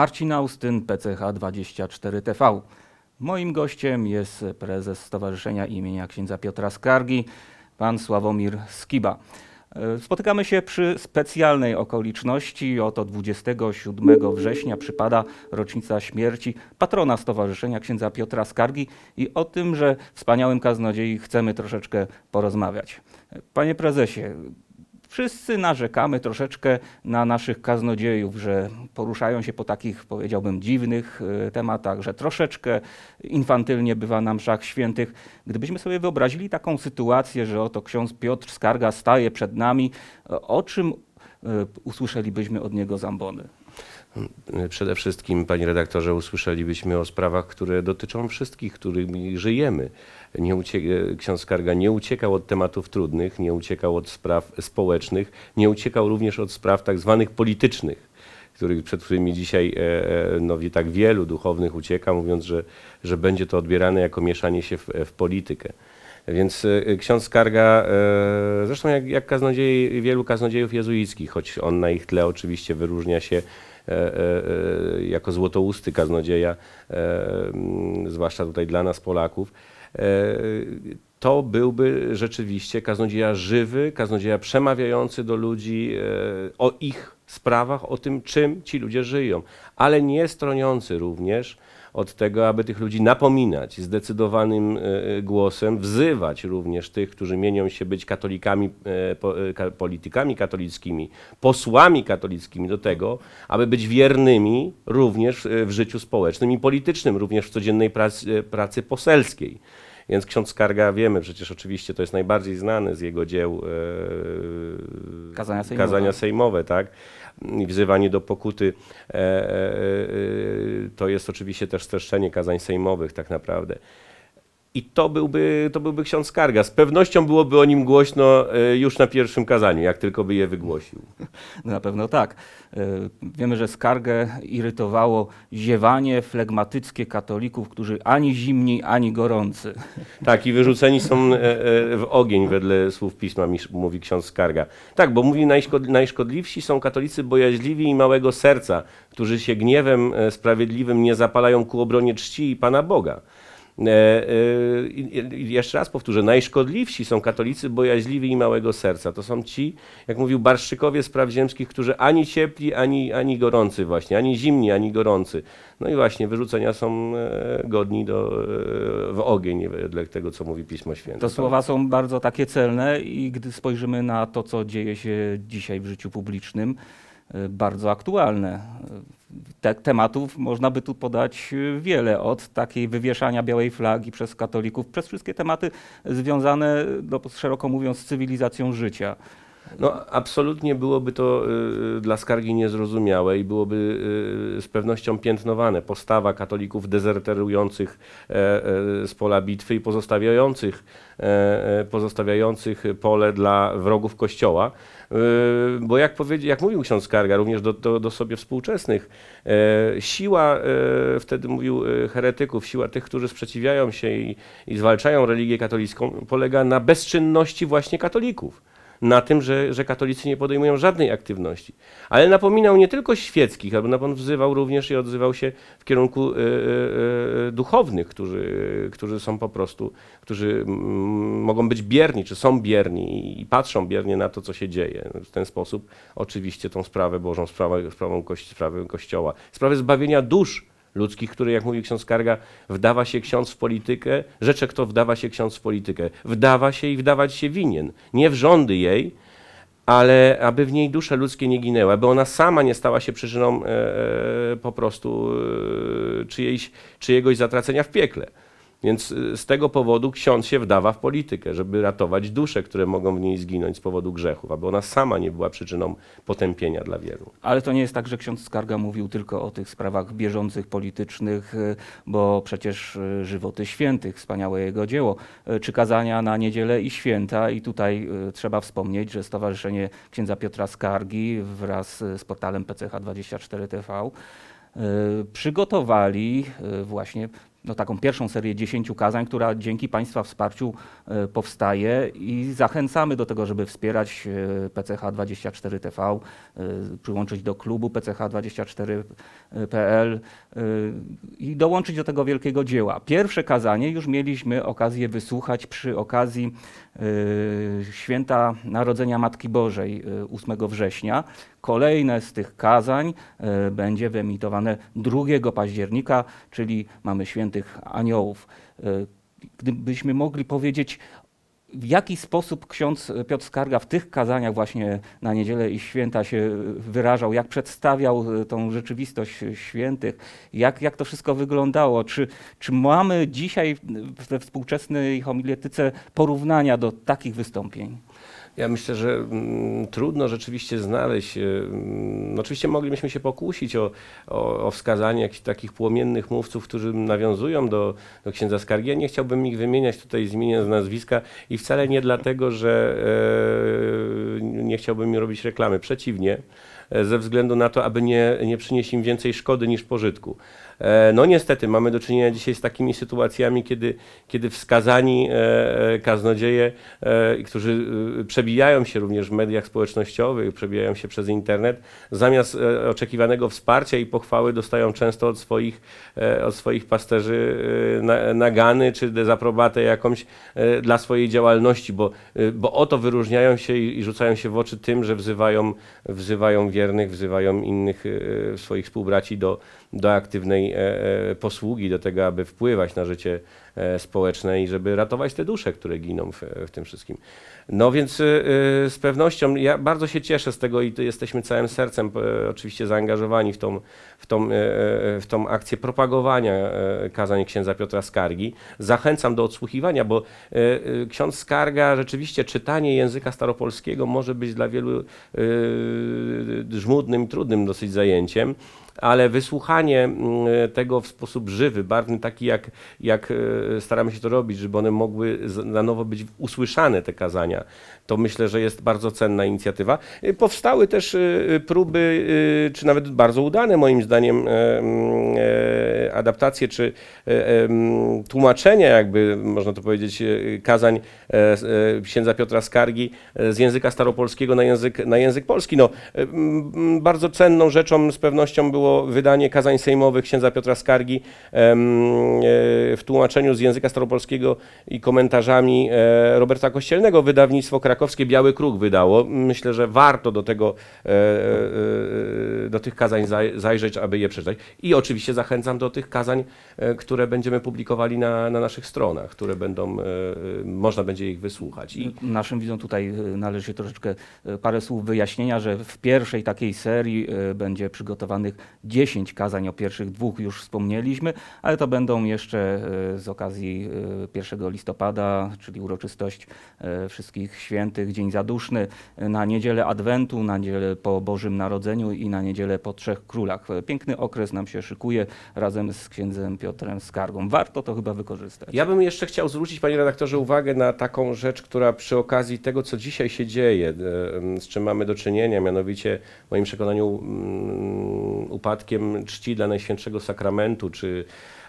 Marcin Austyn, PCH24TV. Moim gościem jest prezes Stowarzyszenia imienia księdza Piotra Skargi, pan Sławomir Skiba. Spotykamy się przy specjalnej okoliczności. Oto 27 września przypada rocznica śmierci patrona Stowarzyszenia księdza Piotra Skargi i o tym, że wspaniałym kaznodziei chcemy troszeczkę porozmawiać. Panie prezesie, Wszyscy narzekamy troszeczkę na naszych kaznodziejów, że poruszają się po takich, powiedziałbym, dziwnych e, tematach, że troszeczkę infantylnie bywa na mszach świętych. Gdybyśmy sobie wyobrazili taką sytuację, że oto ksiądz Piotr Skarga staje przed nami, e, o czym e, usłyszelibyśmy od niego zambony? Przede wszystkim, panie redaktorze, usłyszelibyśmy o sprawach, które dotyczą wszystkich, którymi żyjemy nie uciek- ksiądz Skarga nie uciekał od tematów trudnych, nie uciekał od spraw społecznych, nie uciekał również od spraw tak zwanych politycznych. Których, przed którymi dzisiaj e, e, no, tak wielu duchownych ucieka, mówiąc, że, że będzie to odbierane jako mieszanie się w, w politykę. Więc e, ksiądz Karga, zresztą jak, jak kaznodziei, wielu kaznodziejów jezuickich, choć on na ich tle oczywiście wyróżnia się jako złotousty kaznodzieja, zwłaszcza tutaj dla nas Polaków, E, to byłby rzeczywiście kaznodzieja żywy, kaznodzieja przemawiający do ludzi e, o ich sprawach, o tym, czym ci ludzie żyją, ale nie stroniący również od tego, aby tych ludzi napominać zdecydowanym e, e, głosem, wzywać również tych, którzy mienią się być katolikami, e, politykami katolickimi, posłami katolickimi do tego, aby być wiernymi również w życiu społecznym i politycznym, również w codziennej pracy, pracy poselskiej. Więc ksiądz Skarga wiemy, przecież oczywiście to jest najbardziej znany z jego dzieł kazania, sejmowe. kazania sejmowe, tak? i wzywanie do pokuty. E, e, e, to jest oczywiście też streszczenie kazań sejmowych tak naprawdę. I to byłby, to byłby ksiądz Karga. Z pewnością byłoby o nim głośno e, już na pierwszym kazaniu, jak tylko by je wygłosił. Na pewno tak. E, wiemy, że Skargę irytowało ziewanie flegmatyckie katolików, którzy ani zimni, ani gorący. Tak, i wyrzuceni są e, w ogień wedle słów pisma, mówi ksiądz Skarga. Tak, bo mówi, najszkodliwsi są katolicy bojaźliwi i małego serca, którzy się gniewem sprawiedliwym nie zapalają ku obronie czci i Pana Boga. E, e, jeszcze raz powtórzę, najszkodliwsi są katolicy bojaźliwi i małego serca. To są ci, jak mówił Barszczykowie spraw ziemskich, którzy ani ciepli, ani, ani gorący właśnie, ani zimni, ani gorący. No i właśnie wyrzucenia są e, godni do, w ogień wedle tego, co mówi Pismo Święte. To słowa są bardzo takie celne i gdy spojrzymy na to, co dzieje się dzisiaj w życiu publicznym, bardzo aktualne tematów można by tu podać y, wiele, od takiej wywieszania białej flagi przez katolików, przez wszystkie tematy związane, no, szeroko mówiąc, z cywilizacją życia. No, absolutnie byłoby to y, y, dla skargi niezrozumiałe i byłoby y, z pewnością piętnowane. Postawa katolików dezerterujących e, e, z pola bitwy i pozostawiających, e, e pozostawiających pole dla wrogów Kościoła. Y, bo jak, powiedzi, jak mówił ksiądz Skarga, również do, do, do sobie współczesnych, e, siła, e, wtedy mówił heretyków, siła tych, którzy sprzeciwiają się i, i zwalczają religię katolicką, polega na bezczynności właśnie katolików na tym, że, że katolicy nie podejmują żadnej aktywności. Ale napominał nie tylko świeckich, ale on wzywał również i odzywał się w kierunku e, e, e, duchownych, którzy, którzy są po prostu, którzy mogą być bierni, czy są bierni i patrzą biernie na to, co się dzieje. W ten sposób oczywiście tą sprawę Bożą, sprawę, sprawą kości, sprawę Kościoła, sprawę zbawienia dusz, ludzkich, który, jak mówi ksiądz Karga, wdawa się ksiądz w politykę, rzecze kto wdawa się ksiądz w politykę. Wdawa się i wdawać się winien. Nie w rządy jej, ale aby w niej dusze ludzkie nie ginęły, aby ona sama nie stała się przyczyną e, e po prostu e, czyjejś, czyjegoś zatracenia w piekle. Więc y, z tego powodu ksiądz się wdawa w politykę, żeby ratować dusze, które mogą w niej zginąć z powodu grzechów, aby ona sama nie była przyczyną potępienia dla wielu. Ale to nie jest tak, że ksiądz Skarga mówił tylko o tych sprawach bieżących, politycznych, y, bo przecież y, żywoty świętych, wspaniałe jego dzieło, czy kazania na niedzielę i święta. I tutaj trzeba wspomnieć, że Stowarzyszenie Księdza Piotra Skargi wraz z portalem PCH24TV przygotowali właśnie no, taką pierwszą serię dziesięciu kazań, która dzięki Państwa wsparciu e, powstaje i zachęcamy do tego, żeby wspierać e, PCH24TV, e, przyłączyć do klubu PCH24.pl i dołączyć do tego wielkiego dzieła. Pierwsze kazanie już mieliśmy okazję wysłuchać przy okazji Y, święta Narodzenia Matki Bożej 8 y, września. Kolejne z tych kazań y, będzie wyemitowane 2 października, czyli mamy świętych aniołów gdybyśmy mogli powiedzieć w jaki sposób ksiądz Piotr Skarga w tych kazaniach właśnie na niedzielę i święta się wyrażał, jak przedstawiał e, tą rzeczywistość świętych, jak, jak to wszystko wyglądało. Czy, czy mamy dzisiaj we współczesnej homiletyce porównania do takich wystąpień? Ja myślę, że mm, trudno rzeczywiście znaleźć. Y, mm, oczywiście moglibyśmy się pokusić o, o, o, wskazanie jakichś takich płomiennych mówców, którzy nawiązują do, do księdza Skargi. Ja nie chciałbym ich wymieniać tutaj z imienia, z nazwiska i wcale nie dlatego, że e, nie chciałbym mi robić reklamy. Przeciwnie. E, ze względu na to, aby nie, nie przynieść im więcej szkody niż pożytku. E, no niestety mamy do czynienia dzisiaj z takimi sytuacjami, kiedy, kiedy wskazani e, kaznodzieje, którzy przebijają się również w mediach społecznościowych, przebijają się przez internet, zamiast oczekiwanego wsparcia i pochwały dostają często od swoich, od swoich pasterzy nagany czy dezaprobatę jakąś dla swojej działalności, bo, bo o to wyróżniają się i, i rzucają się w oczy tym, że wzywają, wzywają wiele wiernych, wzywają innych e, e, swoich współbraci do, do aktywnej e, posługi, do tego, aby wpływać na życie społeczne i żeby ratować te dusze, które giną w, w tym wszystkim. No więc y, y, z pewnością ja bardzo się cieszę z tego i jesteśmy całym sercem oczywiście zaangażowani w tą, w tą, y, w tą akcję propagowania kazań księdza Piotra Skargi. Zachęcam do odsłuchiwania, bo ksiądz Skarga rzeczywiście czytanie języka staropolskiego może być dla wielu żmudnym, trudnym dosyć zajęciem ale wysłuchanie mm, tego w sposób żywy, barwny, taki jak, jak e, staramy się to robić, żeby one mogły na nowo być usłyszane, te kazania, to myślę, że jest bardzo cenna inicjatywa. E, powstały też e, próby, czy nawet bardzo udane moim zdaniem, mm, adaptacje czy mm, tłumaczenia, jakby można to powiedzieć, kazań księdza Piotra Skargi z języka staropolskiego na język, na język polski. No, bardzo cenną rzeczą z pewnością był było wydanie kazań sejmowych księdza Piotra Skargi e, w tłumaczeniu z języka staropolskiego i komentarzami e, Roberta Kościelnego. Wydawnictwo krakowskie Biały Kruk wydało. Myślę, że warto do tego e, do tych kazań zajrzeć, aby je przeczytać. I oczywiście zachęcam do tych kazań, e, które będziemy publikowali na, na naszych stronach, które będą, e, e, można będzie ich wysłuchać. I... Naszym widzom tutaj należy troszeczkę parę słów wyjaśnienia, że w pierwszej takiej serii będzie przygotowanych 10 kazań, o pierwszych dwóch już wspomnieliśmy, ale to będą jeszcze z okazji 1 listopada, czyli uroczystość wszystkich świętych, Dzień Zaduszny, na niedzielę Adwentu, na niedzielę po Bożym Narodzeniu i na niedzielę niedzielę po Trzech Królach. Piękny okres nam się szykuje razem z księdzem Piotrem Skargą. Warto to chyba wykorzystać. Ja bym jeszcze chciał zwrócić, panie redaktorze, uwagę na taką rzecz, która przy okazji tego, co dzisiaj się dzieje, e, z czym mamy do czynienia, mianowicie w moim przekonaniu mm, upadkiem czci dla Najświętszego Sakramentu, czy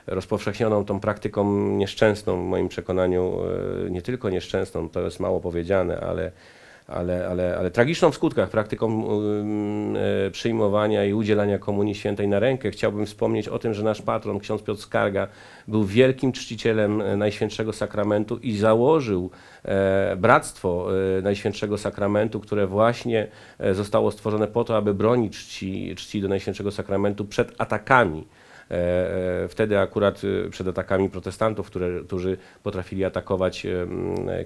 rozpowszechnioną tą praktyką nieszczęsną, w moim przekonaniu e, nie tylko nieszczęsną, to jest mało powiedziane, ale ale, ale, ale tragiczną w skutkach praktyką um, e, przyjmowania i udzielania Komunii Świętej na rękę. Chciałbym wspomnieć o tym, że nasz patron, ksiądz Piotr Skarga, był wielkim czcicielem e, Najświętszego Sakramentu i założył e, Bractwo Najświętszego Sakramentu, które właśnie zostało stworzone po to, aby bronić czci, czci do Najświętszego Sakramentu przed atakami E, e, wtedy akurat e, przed atakami protestantów, które, którzy potrafili atakować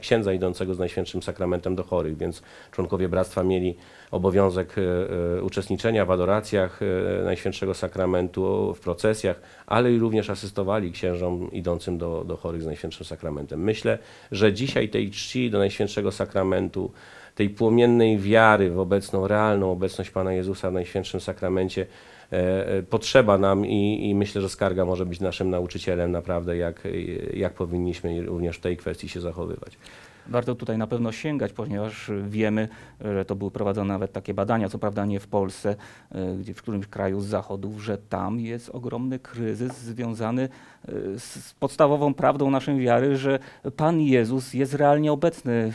księdza idącego z Najświętszym Sakramentem do chorych, więc członkowie bractwa mieli obowiązek uczestniczenia w adoracjach Najświętszego Sakramentu, w procesjach, ale i również asystowali księżom idącym do, do chorych z Najświętszym Sakramentem. Myślę, że dzisiaj tej czci do Najświętszego Sakramentu, tej płomiennej wiary w obecną, realną obecność Pana Jezusa w Najświętszym Sakramencie, E, e, potrzeba nam i, i, myślę, że skarga może być naszym nauczycielem naprawdę, jak, jak powinniśmy również w tej kwestii się zachowywać. Warto tutaj na pewno sięgać, ponieważ wiemy, że to były prowadzone nawet takie badania, co prawda nie w Polsce, e, gdzie w którymś kraju z zachodów, że tam jest ogromny kryzys związany Y, z podstawową prawdą naszej wiary, że Pan Jezus jest realnie obecny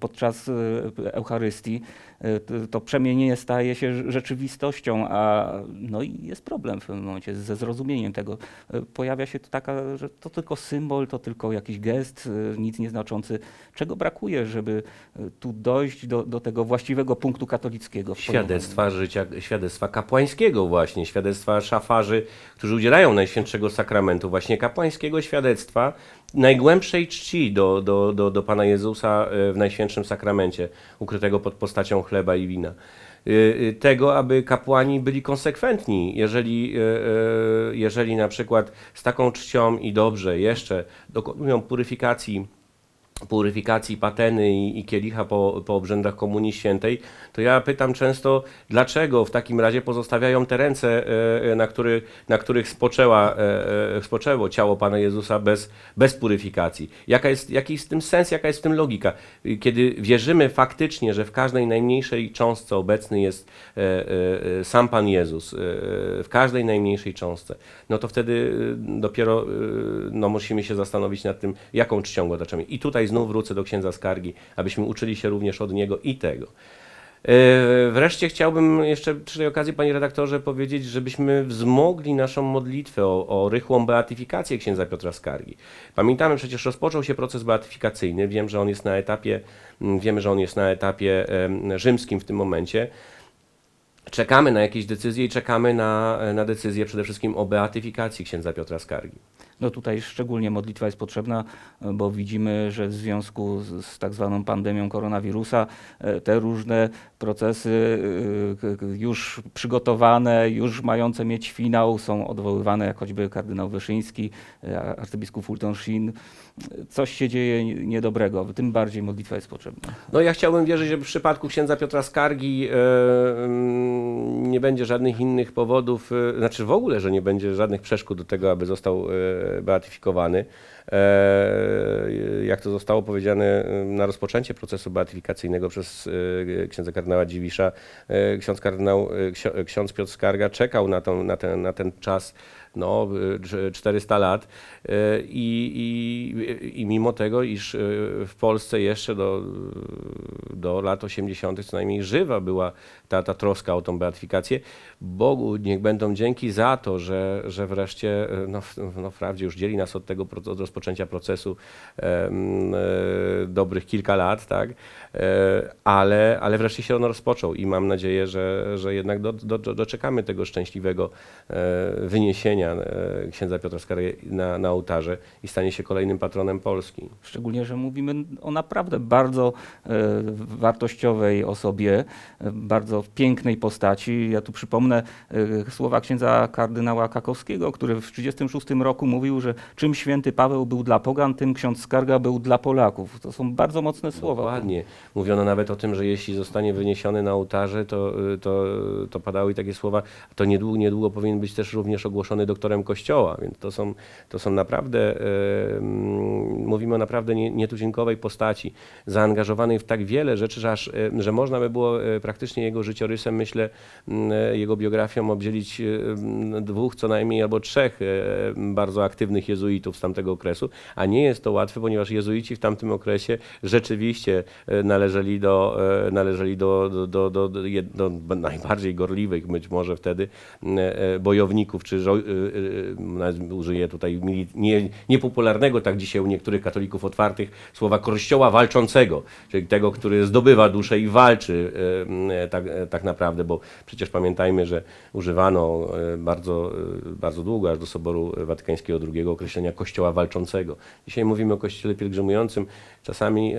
podczas y, Eucharystii. Y, to przemienienie staje się rzeczywistością, a no i jest problem w tym momencie ze zrozumieniem tego. Pojawia się to taka, że to tylko symbol, to tylko jakiś gest, nic nieznaczący. Czego brakuje, żeby tu dojść do, do tego właściwego punktu katolickiego? Świadectwa życia, świadectwa kapłańskiego właśnie, świadectwa szafarzy, którzy udzielają Najświętszego Sakramentu właśnie właśnie kapłańskiego świadectwa, najgłębszej czci do, do, do, do Pana Jezusa e, w Najświętszym Sakramencie, ukrytego pod postacią chleba i wina. E, e, tego, aby kapłani byli konsekwentni, jeżeli, jeżeli na przykład z taką czcią i dobrze jeszcze dokonują puryfikacji puryfikacji pateny i, kielicha po, po obrzędach Komunii Świętej, to ja pytam często, dlaczego w takim razie pozostawiają te ręce, e, e, na, który, na których spoczęła, e, spoczęło ciało Pana Jezusa bez, bez puryfikacji. Jaka jest, jaki jest w tym sens, jaka jest w tym logika? Kiedy wierzymy faktycznie, że w każdej najmniejszej cząstce obecny jest sam Pan Jezus, w każdej najmniejszej cząstce, no to wtedy dopiero no, musimy się zastanowić nad tym, jaką czcią go otaczamy. I tutaj znów wrócę do księdza skargi, abyśmy uczyli się również od niego i tego. E, wreszcie chciałbym jeszcze przy tej okazji, panie redaktorze, powiedzieć, żebyśmy wzmogli naszą modlitwę o, o rychłą beatyfikację księdza Piotra Skargi. Pamiętamy, przecież rozpoczął się proces beatyfikacyjny. Wiem, że on jest na etapie, mm, wiemy, że on jest na etapie rzymskim w tym momencie. Czekamy na jakieś decyzje i czekamy na, na decyzję przede wszystkim o beatyfikacji księdza Piotra Skargi. No tutaj szczególnie modlitwa jest potrzebna, e, bo widzimy, że w związku z, tak zwaną pandemią koronawirusa e, te różne procesy e, już przygotowane, już mające mieć finał są odwoływane, jak choćby kardynał Wyszyński, arcybiskup Fulton Sheen, coś się dzieje niedobrego, tym bardziej modlitwa jest potrzebna. No ja chciałbym wierzyć, że w przypadku księdza Piotra Skargi yy, nie będzie żadnych innych powodów, yy, znaczy w ogóle, że nie będzie żadnych przeszkód do tego, aby został yy, beatyfikowany. Jak to zostało powiedziane na rozpoczęcie procesu beatyfikacyjnego przez księdza kardynała Dziwisza, ksiądz, kardynał, ksiądz Piotr Skarga czekał na, tą, na, ten, na ten czas no, 400 y, lat y, i, i, i mimo tego, iż y, w Polsce jeszcze do, do lat 80. co najmniej żywa była ta, ta troska o tą beatyfikację, Bogu niech będą dzięki za to, że, że wreszcie, no, no wprawdzie już dzieli nas od tego od rozpoczęcia procesu um, dobrych kilka lat, tak? ale, ale wreszcie się on rozpoczął i mam nadzieję, że, że jednak do, do, doczekamy tego szczęśliwego e, wyniesienia E, księdza Piotra Skary na, na ołtarze i stanie się kolejnym patronem Polski. Szczególnie, że mówimy o naprawdę bardzo e, wartościowej osobie, e, bardzo pięknej postaci. Ja tu przypomnę słowa księdza kardynała Kakowskiego, który w 1936 roku mówił, że czym święty Paweł był dla pogan, tym ksiądz Skarga był dla Polaków. To są bardzo mocne słowa. Dokładnie. Mówiono nawet o tym, że jeśli zostanie wyniesiony na ołtarze, to, to, to padały takie słowa, to niedługo, niedługo powinien być też również ogłoszony doktorem kościoła, więc to są, to są naprawdę, e, mm, mówimy o naprawdę nietuzinkowej postaci, zaangażowanej w tak wiele rzeczy, że, aż, e, że można by było e, praktycznie jego życiorysem, myślę, mm, jego biografią obdzielić mm, dwóch co najmniej albo trzech bardzo aktywnych jezuitów z tamtego okresu, a nie jest to łatwe, ponieważ jezuici w tamtym okresie rzeczywiście należeli do, należeli do, do, do, do, najbardziej gorliwych być może wtedy bojowników czy Y, y, y, użyję tutaj nie, niepopularnego tak dzisiaj u niektórych katolików otwartych słowa kościoła walczącego, czyli tego, który zdobywa duszę i walczy tak, tak naprawdę, bo przecież pamiętajmy, że używano bardzo, bardzo długo, aż do Soboru Watykańskiego II określenia kościoła walczącego. Dzisiaj mówimy o kościele pielgrzymującym, czasami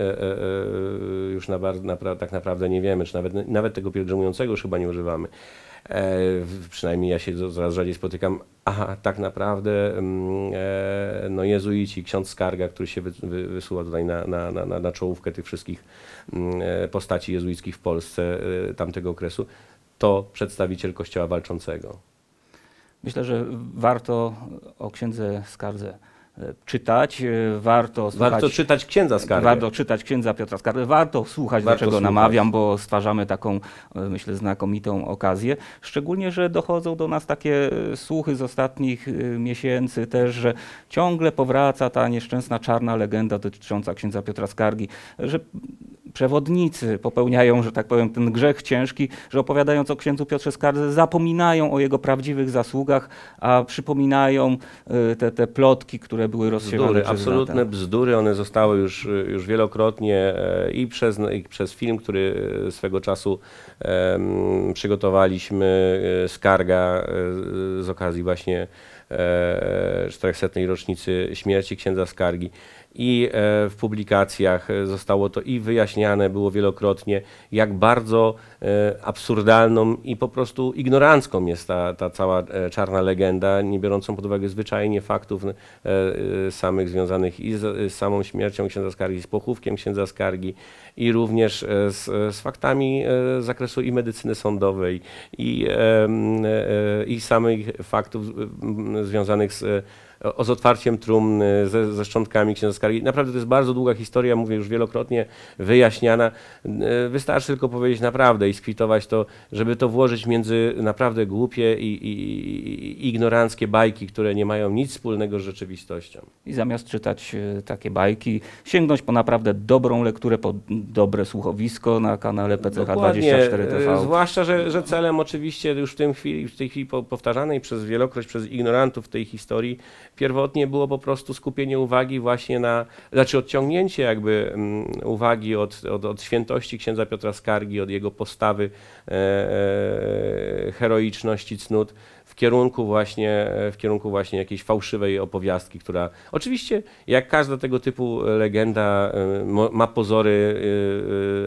już na, na, tak naprawdę nie wiemy, czy nawet, nawet tego pielgrzymującego już chyba nie używamy. E, przynajmniej ja się coraz rzadziej spotykam, aha, tak naprawdę mm, e, no, jezuici, ksiądz Skarga, który się wysuwa tutaj na, na, na, na czołówkę tych wszystkich mm, e, postaci jezuickich w Polsce tamtego okresu, to przedstawiciel kościoła walczącego. Myślę, że warto o księdze Skardze E, czytać, e, warto słuchać, Warto czytać księdza skargi Warto czytać księdza Piotra Skarby, warto słuchać, warto dlaczego słuchać. namawiam, bo stwarzamy taką, e, myślę, znakomitą okazję. Szczególnie, że dochodzą do nas takie słuchy z ostatnich miesięcy też, że ciągle powraca ta nieszczęsna czarna legenda dotycząca księdza Piotra Skargi, że przewodnicy popełniają, że tak powiem, ten grzech ciężki, że opowiadając o księdzu Piotrze Skardze zapominają o jego prawdziwych zasługach, a przypominają y, te, te plotki, które były rozsiewane bzdury, przez Absolutne lata. bzdury, one zostały już, już wielokrotnie e, i przez, i przez film, który e, swego czasu um, przygotowaliśmy, Skarga e, z okazji właśnie 400. rocznicy śmierci księdza Skargi i e, w publikacjach e, zostało to i wyjaśniane było wielokrotnie, jak bardzo e, absurdalną i po prostu ignorancką jest ta, ta cała czarna legenda, nie biorącą pod uwagę zwyczajnie faktów samych związanych i z, z samą śmiercią księdza Skargi, z pochówkiem księdza Skargi i również z, z faktami z zakresu i medycyny sądowej i, i samych faktów związanych z o, z otwarciem trumny, ze, ze szczątkami księdza skargi. Naprawdę to jest bardzo długa historia, mówię już wielokrotnie wyjaśniana. Y, wystarczy tylko powiedzieć naprawdę i skwitować to, żeby to włożyć między naprawdę głupie i, i, i ignoranckie bajki, które nie mają nic wspólnego z rzeczywistością. I zamiast czytać y, takie bajki, sięgnąć po naprawdę dobrą lekturę, po dobre słuchowisko na kanale PCH24TV. Y, zwłaszcza, że, że celem oczywiście już w, tym chwili, w tej chwili powtarzanej przez wielokroć przez ignorantów tej historii Pierwotnie było po prostu skupienie uwagi właśnie na, znaczy odciągnięcie jakby mm, uwagi od, od, od świętości księdza Piotra Skargi, od jego postawy e, e, heroiczności, cnót w kierunku właśnie, w kierunku właśnie jakiejś fałszywej opowiastki, która oczywiście, jak każda tego typu legenda, e, ma pozory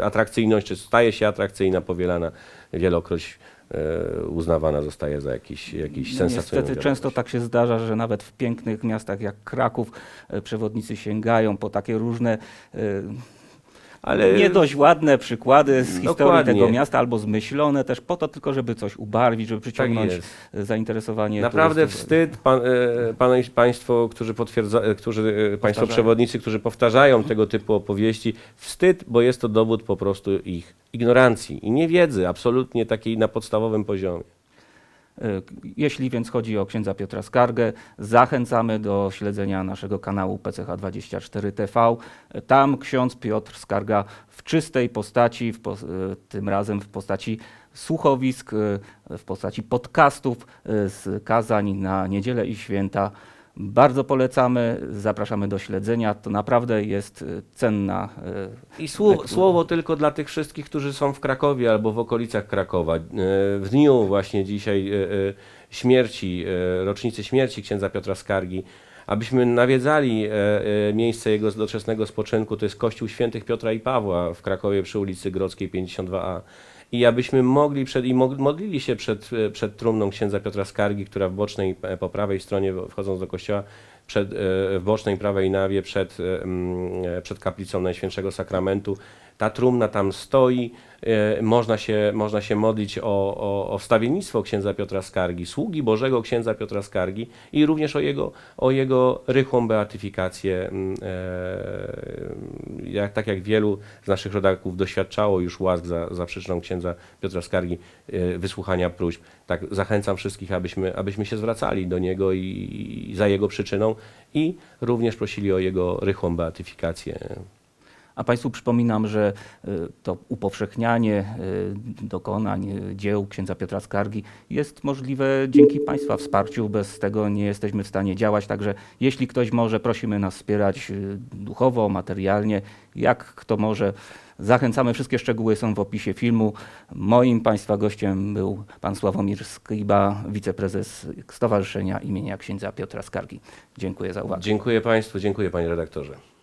e, atrakcyjności, staje się atrakcyjna, powielana wielokroć E, uznawana zostaje za jakiś, jakiś sensacjonalny. Niestety często tak się zdarza, że nawet w pięknych miastach jak Kraków e, przewodnicy sięgają po takie różne e, ale... Nie dość ładne przykłady z mm, historii Dokładnie. tego miasta albo zmyślone też po to tylko, żeby coś ubarwić, żeby przyciągnąć tak zainteresowanie. Naprawdę wstyd, pan, e, i Państwo, którzy potwierdza, e, którzy, e, Państwo przewodnicy, którzy powtarzają tego typu opowieści, wstyd, bo jest to dowód po prostu ich ignorancji i niewiedzy absolutnie takiej na podstawowym poziomie. E, jeśli więc chodzi o księdza Piotra Skargę, zachęcamy do śledzenia naszego kanału PCH24TV. Tam ksiądz Piotr Skarga w czystej postaci, w po, e, tym razem w postaci słuchowisk, e, w postaci podcastów z kazań na niedzielę i święta bardzo polecamy, zapraszamy do śledzenia. To naprawdę jest e, cenna. E, I słowo, słowo tylko dla tych wszystkich, którzy są w Krakowie albo w okolicach Krakowa. E, w dniu właśnie dzisiaj śmierci, rocznicy śmierci księdza Piotra Skargi, abyśmy nawiedzali miejsce jego doczesnego spoczynku. To jest Kościół Świętych Piotra i Pawła w Krakowie przy ulicy Grodzkiej 52a i abyśmy mogli przed, i modlili się przed, przed trumną księdza Piotra Skargi, która w bocznej, e, po prawej stronie, wchodząc do kościoła, przed, e, w bocznej prawej nawie, przed, e, mm, przed kaplicą Najświętszego Sakramentu ta trumna tam stoi, e, można się, można się modlić o, o, o wstawiennictwo księdza Piotra Skargi, sługi Bożego księdza Piotra Skargi i również o jego, o jego rychłą beatyfikację, mm, e, jak, tak jak wielu z naszych rodaków doświadczało już łask za, za przyczyną księdza Piotra Skargi, e, wysłuchania próśb. Tak, zachęcam wszystkich, abyśmy, abyśmy się zwracali do niego i, i za jego przyczyną i również prosili o jego rychłą beatyfikację. A Państwu przypominam, że y, to upowszechnianie y, dokonań y, dzieł księdza Piotra Skargi jest możliwe dzięki Państwa wsparciu. Bez tego nie jesteśmy w stanie działać. Także jeśli ktoś może, prosimy nas wspierać duchowo, materialnie, jak kto może. Zachęcamy, wszystkie szczegóły są w opisie filmu. Moim Państwa gościem był pan Sławomir Skiba, wiceprezes Stowarzyszenia imienia księdza Piotra Skargi. Dziękuję za uwagę. Dziękuję Państwu, dziękuję Panie redaktorze.